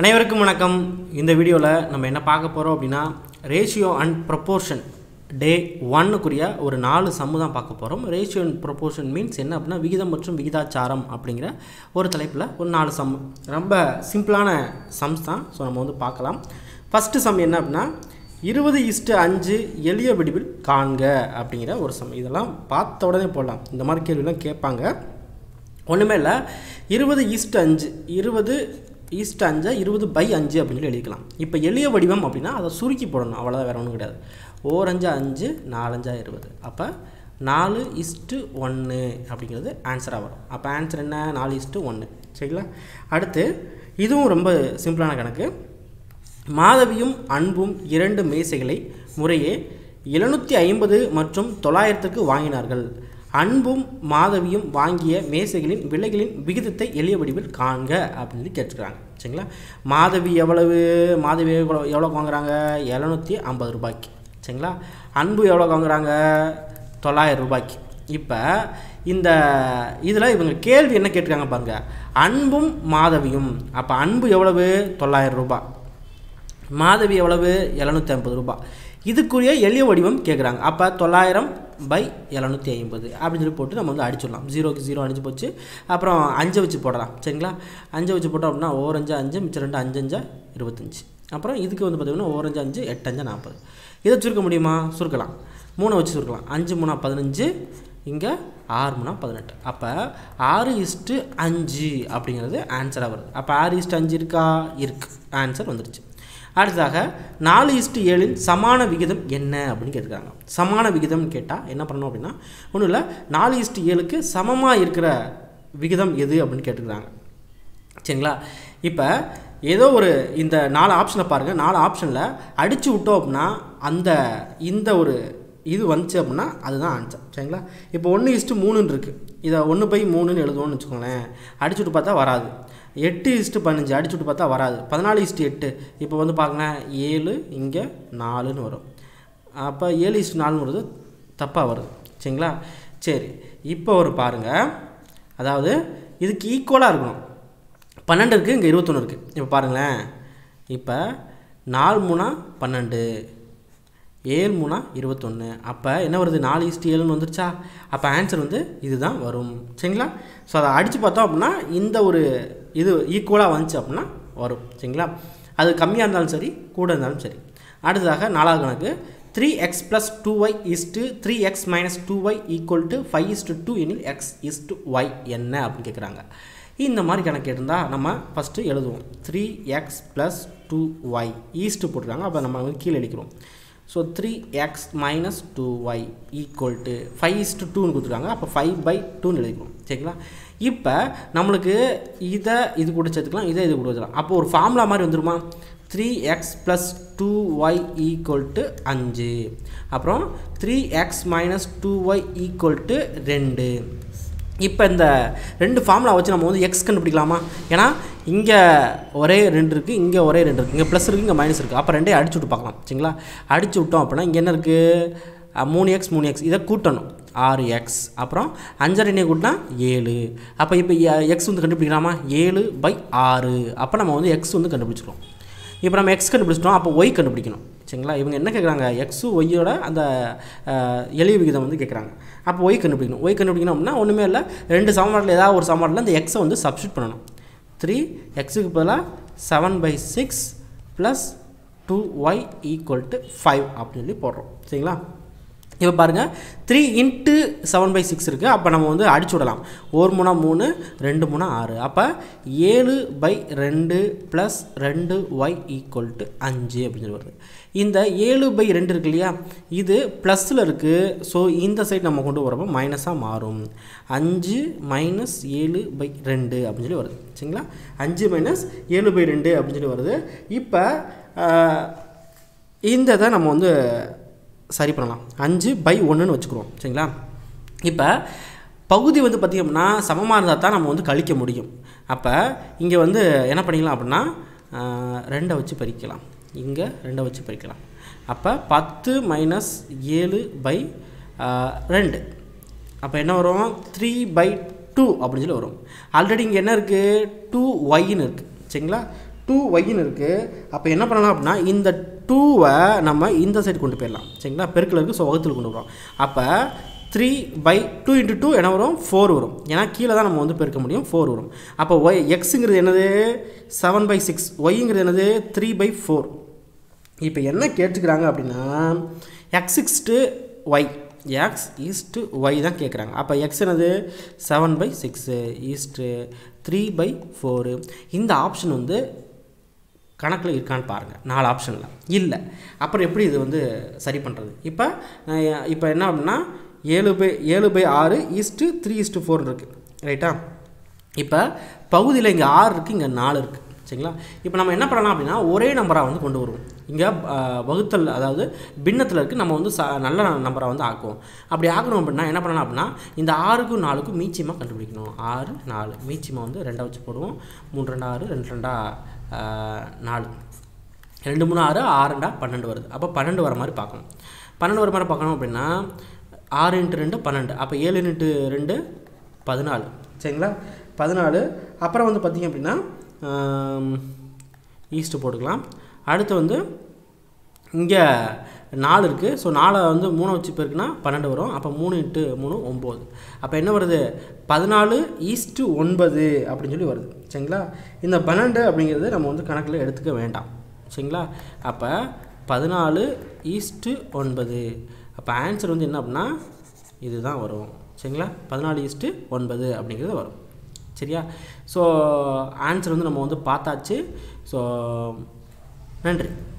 அனைவருக்கும் வணக்கம் இந்த வீடியோவில் நம்ம என்ன பார்க்க போகிறோம் அப்படின்னா ரேஷியோ அண்ட் ப்ரொப்போர்ஷன் டே ஒன்னுக்குரிய ஒரு நாலு சம்மு தான் பார்க்க போகிறோம் ரேஷியோ அண்ட் ப்ரொப்போர்ஷன் மீன்ஸ் என்ன அப்படின்னா விகிதம் மற்றும் விகிதாச்சாரம் அப்படிங்கிற ஒரு தலைப்பில் ஒரு நாலு சம் ரொம்ப சிம்பிளான சம்ஸ் தான் ஸோ நம்ம வந்து பார்க்கலாம் ஃபஸ்ட்டு சம் என்ன அப்படின்னா இருபது இஸ்ட்டு அஞ்சு எளிய விடிவில் காண்க அப்படிங்கிற ஒரு சம் இதெல்லாம் பார்த்த உடனே போடலாம் இந்த மாதிரி கேள்விலாம் கேட்பாங்க ஒன்றுமே இல்லை இருபது ஈஸ்ட் அஞ்சு இருபது ஈஸ்ட் அஞ்சு இருபது பை அஞ்சு அப்படின்னு சொல்லி எழுதிக்கலாம் இப்போ எளிய வடிவம் அப்படின்னா அதை சுருக்கி போடணும் அவ்வளோதான் வேறு ஒன்றும் கிடையாது அஞ்சு அஞ்சு நாலஞ்சா இருபது அப்போ நாலு இஸ்ட்டு ஒன்று அப்படிங்கிறது ஆன்சராக வரும் அப்போ ஆன்சர் என்ன நாலு இஸ்ட்டு ஒன்று சரிங்களா அடுத்து இதுவும் ரொம்ப சிம்பிளான கணக்கு மாதவியும் அன்பும் இரண்டு மேசைகளை முறையே எழுநூற்றி ஐம்பது மற்றும் தொள்ளாயிரத்துக்கு வாங்கினார்கள் அன்பும் மாதவியும் வாங்கிய மேசைகளின் விலைகளின் விகிதத்தை எளிய வடிவில் காங்க அப்படின்னு கேட்டுக்கிறாங்க சரிங்களா மாதவி எவ்வளவு மாதவி எவ்வளோ வாங்குறாங்க எழுநூற்றி ஐம்பது ரூபாய்க்கு சரிங்களா அன்பு எவ்வளோ வாங்குறாங்க தொள்ளாயிரம் ரூபாய்க்கு இப்போ இந்த இதில் இவங்க கேள்வி என்ன கேட்டிருக்காங்க பாருங்கள் அன்பும் மாதவியும் அப்போ அன்பு எவ்வளவு தொள்ளாயிரம் ரூபாய் மாதவி எவ்வளவு எழுநூற்றி ஐம்பது ரூபாய் இதுக்குரிய எளிய வடிவம் கேட்குறாங்க அப்போ தொள்ளாயிரம் பை எழுநூத்தி ஐம்பது அப்படின்னு சொல்லி போட்டு நம்ம வந்து அடிச்சிடலாம் ஜீரோக்கு ஜீரோ அடிச்சு போச்சு அப்புறம் அஞ்சை வச்சு போடலாம் சரிங்களா அஞ்சை வச்சு போட்டோம் அப்படின்னா ஓரஞ்சு அஞ்சு மிச்சம் ரெண்டு அஞ்சு அஞ்சா இருபத்தஞ்சி அப்புறம் இதுக்கு வந்து பார்த்திங்கன்னா ஓரஞ்சு அஞ்சு எட்டு அஞ்சு நாற்பது இதை சுருக்க முடியுமா சுருக்கலாம் மூணை வச்சு சுருக்கலாம் அஞ்சு மூணா பதினஞ்சு இங்கே ஆறு மூணா பதினெட்டு அப்போ ஆறு இஸ்ட்டு அஞ்சு அப்படிங்கிறது ஆன்சராக வருது அப்போ ஆறு இஸ்ட்டு அஞ்சு இருக்கா இருக்குது ஆன்சர் வந்துருச்சு அடுத்ததாக நாலு இஸ்ட்டு ஏழின் சமான விகிதம் என்ன அப்படின்னு கேட்டுக்கிறாங்க சமான விகிதம்னு கேட்டால் என்ன பண்ணணும் அப்படின்னா ஒன்றும் இல்லை நாலு இஸ்ட்டு ஏழுக்கு சமமாக இருக்கிற விகிதம் எது அப்படின்னு கேட்டுக்கிறாங்க சரிங்களா இப்போ ஏதோ ஒரு இந்த நாலு ஆப்ஷனை பாருங்கள் நாலு ஆப்ஷனில் அடித்து விட்டோம் அப்படின்னா அந்த இந்த ஒரு இது வந்துச்சு அப்படின்னா அதுதான் ஆன்சர் சரிங்களா இப்போ ஒன்று இஸ்ட்டு மூணுன்னு இருக்குது இதை ஒன்று பை மூணுன்னு எழுதுவோம்னு வச்சுக்கோங்களேன் அடிச்சுட்டு பார்த்தா வராது எட்டு இஸ்ட்டு பதினஞ்சு அடிச்சுட்டு பார்த்தா வராது பதினாலு இஸ்ட்டு எட்டு இப்போ வந்து பார்க்கலாம் ஏழு இங்கே நாலுன்னு வரும் அப்போ ஏழு இஸ்ட்டு நாலுன்னு வருது தப்பாக வருது சரிங்களா சரி இப்போ ஒரு பாருங்கள் அதாவது இதுக்கு ஈக்குவலாக இருக்கணும் பன்னெண்டு இருக்குது இங்கே இருபத்தொன்று இருக்குது இப்போ பாருங்களேன் இப்போ நாலு மூணா பன்னெண்டு ஏழு மூணா இருபத்தொன்று அப்போ என்ன வருது நாலு ஈஸ்ட் ஏழுன்னு வந்துருச்சா அப்போ ஆன்சர் வந்து இதுதான் வரும் சரிங்களா ஸோ அதை அடித்து பார்த்தோம் அப்படின்னா இந்த ஒரு இது ஈக்குவலாக வந்துச்சு அப்படின்னா வரும் சரிங்களா அது கம்மியாக இருந்தாலும் சரி கூட இருந்தாலும் சரி அடுத்ததாக நாலாவது கணக்கு three x plus two y is to three x minus two y equal to five is to two எனில் எக்ஸ் இஸ்டு ஒய் என்ன அப்படின்னு கேட்குறாங்க இந்த மாதிரி கணக்கு இருந்தால் நம்ம ஃபஸ்ட்டு எழுதுவோம் three x plus two y is to போட்டுருக்காங்க அப்போ நம்ம வந்து கீழே எழுக்கிறோம் so three x minus two y 5 is to 2 டூன்னு கொடுத்துருக்காங்க அப்போ ஃபைவ் பை டூன்னு எழுதிக்கணும் சரிங்களா இப்போ நம்மளுக்கு இதை இது கூட செய்துக்கலாம் இதை இது கூட வச்சுக்கலாம் ஒரு formula மாதிரி வந்துருமா three x plus two y 5 அப்பு அஞ்சு அப்புறம் three x minus two y ரெண்டு இப்போ இந்த ரெண்டு ஃபார்முலா வச்சு நம்ம வந்து எக்ஸ் கண்டுபிடிக்கலாமா ஏன்னா இங்கே ஒரே ரெண்டு இருக்குது இங்கே ஒரே ரெண்டு இருக்குது இங்கே ப்ளஸ் இருக்குது இங்கே மைனஸ் இருக்குது அப்போ ரெண்டே அடிச்சு விட்டு பார்க்கலாம் சரிங்களா அடிச்சு விட்டோம் அப்படின்னா இங்கே என்ன இருக்குது மூணு எக்ஸ் மூணு எக்ஸ் இதை கூட்டணும் ஆறு எக்ஸ் அப்புறம் அஞ்சரைனே கூட்டினா ஏழு அப்போ இப்போ எக்ஸ் வந்து கண்டுபிடிக்கலாமா ஏழு பை ஆறு அப்போ நம்ம வந்து எக்ஸ் வந்து கண்டுபிடிச்சிக்கலாம் இப்போ நம்ம எக்ஸ் கண்டுபிடிச்சிட்டோம் அப்போ ஒய் கண்டுபிடிக்கணும் சரிங்களா இவங்க என்ன கேட்குறாங்க எக்ஸு ஒய்யோட அந்த எளிய விகிதம் வந்து கேட்குறாங்க அப்போ ஒய் கண்டுபிடிக்கணும் ஒய் கண்டுபிடிக்கணும் அப்படின்னா ஒன்றுமே இல்லை ரெண்டு சமன்பாட்டில் ஏதாவது ஒரு சமன்பாட்டில் அந்த எக்ஸை வந்து சப்ஸ்டியூட் பண்ணணும் த்ரீ எக்ஸுக்கு பதிலாக seven by six plus two y equal to five அப்படின்னு சொல்லி போடுறோம் சரிங்களா இப்போ பாருங்கள் three into seven by six இருக்குது அப்போ நம்ம வந்து அடிச்சு விடலாம் ஒரு மூணா மூணு ரெண்டு மூணா ஆறு அப்போ ஏழு பை ரெண்டு ப்ளஸ் ரெண்டு ஒய் ஈக்குவல் டு அஞ்சு அப்படின்னு சொல்லி வருது இந்த ஏழு பை ரெண்டு இருக்கு இல்லையா இது ப்ளஸில் இருக்குது ஸோ இந்த சைடு நம்ம கொண்டு வரப்போ மைனஸாக மாறும் அஞ்சு மைனஸ் ஏழு பை ரெண்டு அப்படின்னு சொல்லி வருது சரிங்களா அஞ்சு மைனஸ் ஏழு பை ரெண்டு அப்படின்னு சொல்லி வருது இப்போ இந்த இதை நம்ம வந்து சரி பண்ணலாம் அஞ்சு பை ஒன்றுன்னு வச்சுக்கிறோம் சரிங்களா இப்போ பகுதி வந்து அப்படின்னா சமமாக இருந்தால் தான் நம்ம வந்து கழிக்க முடியும் அப்போ இங்கே வந்து என்ன பண்ணிக்கலாம் அப்படின்னா ரெண்டை வச்சு பறிக்கலாம் இங்கே ரெண்டை வச்சு பறிக்கலாம் அப்போ பத்து மைனஸ் ஏழு பை ரெண்டு அப்போ என்ன வரும் த்ரீ பை டூ அப்படின்னு சொல்லி வரும் ஆல்ரெடி இங்கே என்ன இருக்குது டூ ஒய்னு இருக்குது சரிங்களா டூ ஒய்னு இருக்குது அப்போ என்ன பண்ணலாம் அப்படின்னா இந்த டூவை நம்ம இந்த சைடு கொண்டு போயிடலாம் சரிங்களா பெருக்கில் இருக்குது ஸோ வகுத்தில் கொண்டு போகிறோம் அப்போ three by two into two என்ன வரும் ஃபோர் வரும் ஏன்னா கீழே தான் நம்ம வந்து பெருக்க முடியும் ஃபோர் வரும் அப்போ ஒய் எக்ஸுங்கிறது என்னது செவன் பை சிக்ஸ் ஒய்ங்கிறது என்னது த்ரீ பை ஃபோர் இப்போ என்ன கேட்டுக்கிறாங்க அப்படின்னா x is to y x is to y தான் கேட்குறாங்க அப்போ எக்ஸ் என்னது seven by six is to three by four இந்த ஆப்ஷன் வந்து கணக்கில் இருக்கான்னு பாருங்கள் நாலு ஆப்ஷனில் இல்லை அப்புறம் எப்படி இது வந்து சரி பண்ணுறது இப்போ இப்போ என்ன அப்படின்னா ஏழு பை ஏழு பை ஆறு ஈஸ்ட்டு த்ரீ ஈஸ்ட்டு ஃபோர் இருக்குது ரைட்டா இப்போ பகுதியில் இங்கே ஆறு இருக்குது இங்கே நாலு இருக்குது சரிங்களா இப்போ நம்ம என்ன பண்ணலாம் அப்படின்னா ஒரே நம்பராக வந்து கொண்டு வருவோம் இங்கே வகுத்தல் அதாவது பின்னத்தில் இருக்குது நம்ம வந்து ச நல்ல நம்பராக வந்து ஆக்குவோம் அப்படி ஆக்கணும் அப்படின்னா என்ன பண்ணலாம் அப்படின்னா இந்த ஆறுக்கும் நாலுக்கும் மீச்சியமாக கண்டுபிடிக்கணும் ஆறு நாலு மீச்சியமாக வந்து ரெண்டாக வச்சு போடுவோம் மூன்று ரெண்டு ஆறு ரெண்டு ரெண்டாக நாலு ரெண்டு மூணு ஆறு ஆறுண்டா பன்னெண்டு வருது அப்போ பன்னெண்டு வர மாதிரி பார்க்கணும் பன்னெண்டு வர மாதிரி பார்க்கணும் அப்படின்னா ஆறு இன்ட்டு ரெண்டு பன்னெண்டு அப்போ ஏழு இன்ட்டு ரெண்டு பதினாலு சரிங்களா பதினாலு அப்புறம் வந்து பார்த்திங்க அப்படின்னா ஈஸ்ட்டு போட்டுக்கலாம் அடுத்து வந்து இங்கே நாலு இருக்குது ஸோ நாலை வந்து மூணை வச்சு போயிருக்குன்னா பன்னெண்டு வரும் அப்போ மூணு எட்டு மூணு ஒம்பது அப்போ என்ன வருது பதினாலு ஈஸ்ட்டு ஒன்பது அப்படின்னு சொல்லி வருது சரிங்களா இந்த பன்னெண்டு அப்படிங்கிறது நம்ம வந்து கணக்கில் எடுத்துக்க வேண்டாம் சரிங்களா அப்போ பதினாலு ஈஸ்ட்டு ஒன்பது அப்போ ஆன்சர் வந்து என்ன அப்படின்னா இதுதான் வரும் சரிங்களா பதினாலு ஈஸ்ட்டு ஒன்பது அப்படிங்கிறது வரும் சரியா ஸோ ஆன்சர் வந்து நம்ம வந்து பார்த்தாச்சு ஸோ நன்றி